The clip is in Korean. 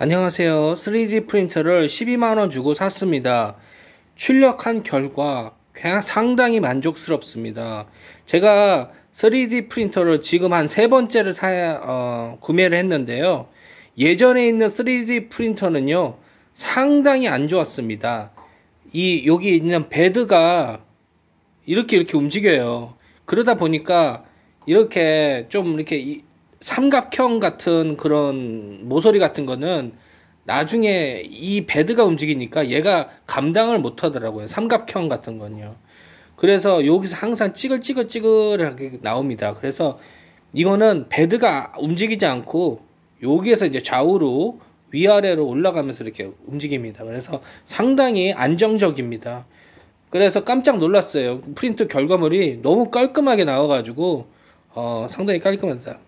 안녕하세요. 3D 프린터를 12만원 주고 샀습니다. 출력한 결과 상당히 만족스럽습니다. 제가 3D 프린터를 지금 한 세 번째를 사 어, 구매를 했는데요. 예전에 있는 3D 프린터는요, 상당히 안 좋았습니다. 이, 여기 있는 배드가 이렇게 이렇게 움직여요. 그러다 보니까 이렇게 좀 이렇게 삼각형 같은 그런 모서리 같은 거는 나중에 이배드가 움직이니까 얘가 감당을 못 하더라고요. 삼각형 같은 건요. 그래서 여기서 항상 찌글찌글찌글하게 나옵니다. 그래서 이거는 배드가 움직이지 않고 여기에서 이제 좌우로 위아래로 올라가면서 이렇게 움직입니다. 그래서 상당히 안정적입니다. 그래서 깜짝 놀랐어요. 프린트 결과물이 너무 깔끔하게 나와가지고 어, 상당히 깔끔하다.